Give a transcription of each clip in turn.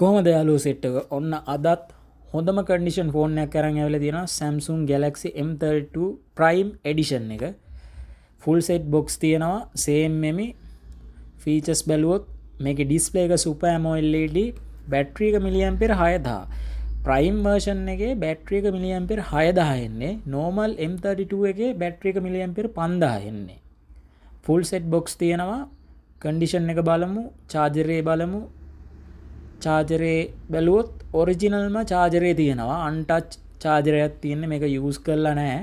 කොහොම දයාලූ සෙට්ටක ඔන්න අදත් හොඳම කඩිෂන් ෆෝනයක් කරන්න ඇවල තියෙන Samsung Galaxy M32 prime edition එක ෆුල් සෙට් බොක්ස් තියෙනවා සේම්මම ෆීචස් බැලුවොත් මේක ඩිස්පලේක සුපෑමෝල්ලඩ බැට්‍රීක මිලියම්පෙර හයදා ප්‍රයිම් වර්ෂන් එක බැට්‍රියක මිලියම්පෙර හයදාහෙන්නේ නෝමල් M32 එක බැට්‍රික මිලියම්පෙර පන්දාහෙන්නේ ෆුල් සෙට් බොක්ස් තියෙනවා කඩිෂන් එක බලමු චාජරයේ බලමු චාජරේ බැලුවොත් ඔරිජිනල්ම චාජරේ තියෙනවා අන්ටච් චාජරයක් තියන්නේ මේක යස් කරලා නෑ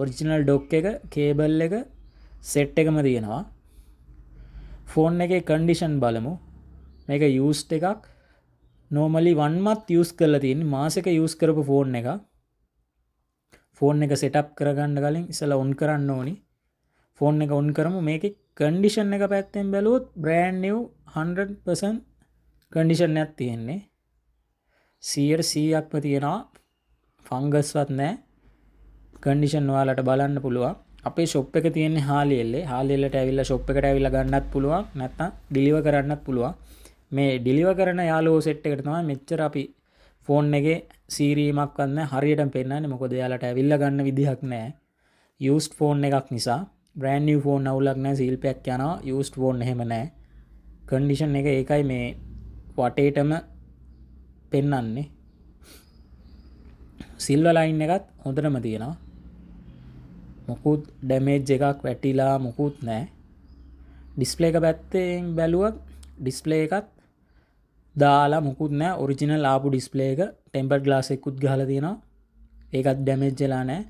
ඔරිජිනල් ඩොක් එක කේබල් එක සෙට් එකම තියෙනවා ෆෝන් එක කන්ඩිෂන් බලමු මේක යස්ට එකක් නෝමලි වන්මත් යස් කරලා තියන් මාසක යස් කරපු ෆෝන් එක ෆෝන් එක සෙටප් කරගන්න කලින් ඉසල ඔන් කරන්න ඕනි ෆෝන් එක ඔන් කරම මේක කන්ඩිෂන් එක පැත්තෙන් බැලුවොත් බ්‍රෑන්් 100 කඩිෂණයක් තියෙන්නේ සියයට සීයක්ම තියෙනවා ෆංගස්වත් නෑ කඩිෂන් වාලට බලන්න පුළුවන් අපේ ශොප් එක තියෙන හාලියෙල්ලේ හාලිල්ලට ඇවිල්ල ශොප් එකට ඇවිල්ල ගන්නත් පුළුවන් නැත්තම් ඩිලිව කරන්නත් පුළුවන් මේ ඩිලිව කරන යාලෝ සෙට් එකට තමයි මෙච්චර අපි ෆෝන් එකේ සීරීමක් වන්න හරියටම පෙන්වන්නේ මොකද යාලට ඇවිල්ල ගන්න විදිහක් නෑ යූස්ඩ් ෆෝන් එකක් නිසා බ්‍රෑන්ඩ් නිව් ෆෝන් අවුලක් නෑ සීල් පැක් යනවා යූස්ඩ් ෆෝන් එහෙම නෑ කන්ඩිෂන් එක ඒකයි මේ වටේටම පෙන්නන්නේ සිල්ව ලයින් එකත් හොඳටම තියෙනවා මොකුත් ඩැමේජ් එකක් වැටිලා මොකුත් නෑ ඩිස්පලේ එක පැත්තෙන් බැලුවත් ඩිස්පලේ එකත් දාලා මුකුත් නෑ ඔරිජිනල් ආපු ඩිස්පලේ එක ටෙම්පර් ගලාසෙකුත් ගහලා තියෙනවා ඒකත් ඩැමේජ්ජලා නෑ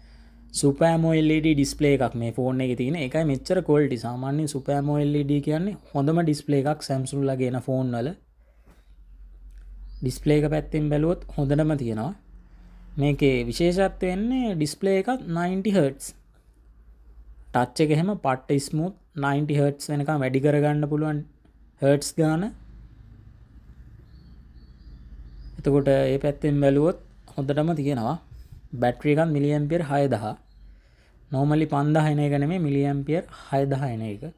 සුපෑමෝල්ලඩ ඩිස්පලේ එකක් මේ ෆෝන එක තියෙන එකයි මෙච්චර කොල්ටි සාමාන්‍ය සුපෑමෝල්ලඩ කියන්නේ හොඳම ඩිස්පලේ එකක් සැම්සුල් ලගේන ෆෝන් වල ඩිස්පලේක පැත්තෙන් බැලුවොත් හොඳනම තියෙනවා මේකේ විශේෂත්වවෙන්නේ ඩිස්පලේ එකත් 90 හර්ටස් ටච්ච එක හෙම පට්ට ස්මුත් 90 හර්ටස් වෙනකම් වැඩි කරගන්න පුළුවන් හර්ටස් ගාන එතකොට ඒ පැත්තෙන් බැලුවොත් හොඳටම තියෙනවා බැට්‍රියකන් මිලියම්පියර් හය දහ නෝමලි පන්දාහන එක නෙමේ මිලියම්පියර් හයදහයන එක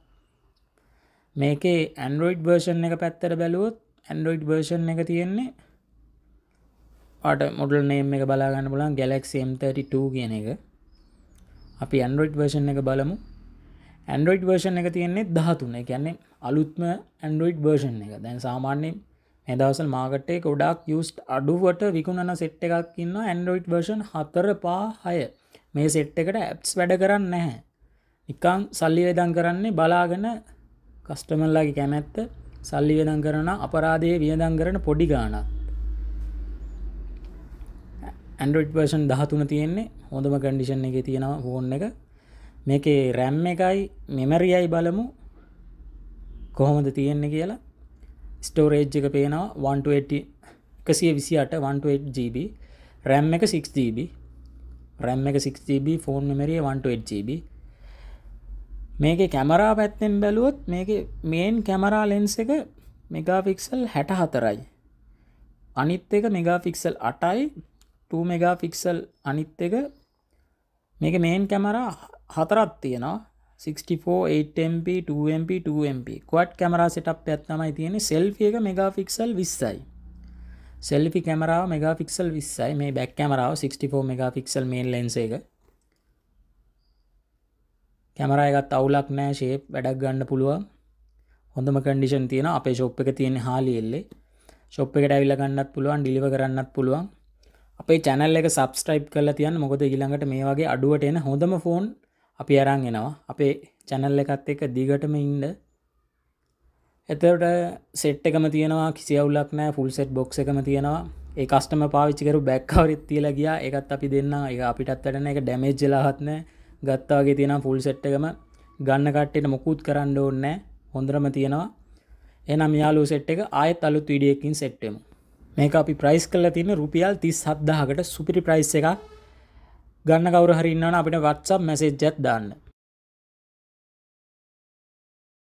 මේකේ ඇන්ඩරෝයිඩ් වර්ෂන් එක පැත්තර බැලුවොත් ඇන්ඩරෝයිඩ් භර්ෂන් එක තියෙන්නේ අට මොඩල් නේම් එක බලාගන්න පුලන් ගැලක්ම්32 කියන එක අපි ඇන්ඩරෝයිඩ් භර්ෂන් එක බලමු ඇන්ඩරෝයිඩ් භර්ෂන් එක තියෙන්නේ දහතුන කියන්නේ අලුත්ම ඇන්ඩරෝයිඩ් භර්ෂන් එක දැන් සාමාන්‍යෙන් එදවසල් මාගටේ ගොඩක් යුස්ට අඩුවට විකුණන සෙට් එකක් ඉන්න ඇන්ඩරෝයිඩ් වර්ෂන් හතර පා හය මේ සෙට් එකට ඇප්ස් වැඩ කරන්න නැහැ නිකං සල්ලි වෙදන් කරන්නේ බලාගෙන කස්ටමල්ලාගේ කැමැත්ත සල්ලි වෙනම් කරන අපරාධයේ වියදම් කරන පොඩි ගානක් ඇන්ඩරෝඩ් පර්ෂන් දහතුන තියෙන්නේ හොඳම කන්ඩිෂන් එක තියෙනවා ෆෝන් එක මේකේ රැම් එකයි මෙමැරියයි බලමු කොහොමද තියෙන්නේ කියලා ස්ටෝරේජ් එක පේනවා 128 128 128GB RAM එක 6GB RAM එක 6GB ෆෝන් මෙමරිය 128GB මේක කැමරා පැත්තෙන් බැලුවොත් මේක මේන් කැමරා ලෙන්ස එක මෙගාෆික්සල් හැට හතරයි අනිත් එක මෙගාෆික්සල් අටයි 2 මෙගාෆික්සල් අනිත් එක මේක මේන් කැමරා හතරත් තියෙනවා 64MP 2MP 2MP කොට් camera setup ඇත්තමයි තියෙන සෙල්ෆිය එක මෙගාෆික්සල් විස්සයි සෙල්ි කැමරාව මෙගාෆික්සල් විස්සයි මේ බැක් කැමරාව 64 මෙගාෆික්සල් මේන් ලෙන්ස එක කැමරයගත් අවුලක් නෑ ශේප් වැඩක් ගන්න පුළුවන් හොඳම කඩිෂන් තියෙන අපේ ශොප් එක තියෙන හාලි එල්ලේ ශොප් එකට ඇවිල්ල ගන්නත් පුළුවන් ඩිලිව කරන්නත් පුළුවන් අපේ චැනල් එක සබස්ටයිප් කල තියන්න මොකද ඉළඟට මේ වගේ අඩුවට එන හොඳම ෆෝන් අපි අරන් එනවා අපේ චැනල් එකත් එක දිගටම ඉන්ඩ එතට සෙට් එකම තියෙනවා කිසි අවුලක් නෑ ෆුල් සෙට් බොක්ස එකම තියෙනවා ඒ කස්ටම පාවිච්චිකරු බැක්කවරිත් තියලා ගියා එකත් අපි දෙන්න එක අපිටත් වැඩන එක ඩැමේජ් ජලාහත්නෑ ගත්තාගේ තියෙන ෆුල් සෙට්ටකම ගන්න කට්ටෙට මොකුත් කරන්න ඕන්නෑ හොඳරම තියෙනවා එනම් යාලු සෙට් එක ආයත් අලුත් විඩියකින් සෙට්ටම මේක අපි ප්‍රයිස් කල තින රුපියල් තිස් හද්දාහකට සුපිරි ප්‍රයිස් එක ගන්න කවර හරින්නවන අපිට වත්සම් මැසේජ්ජත් දාන්න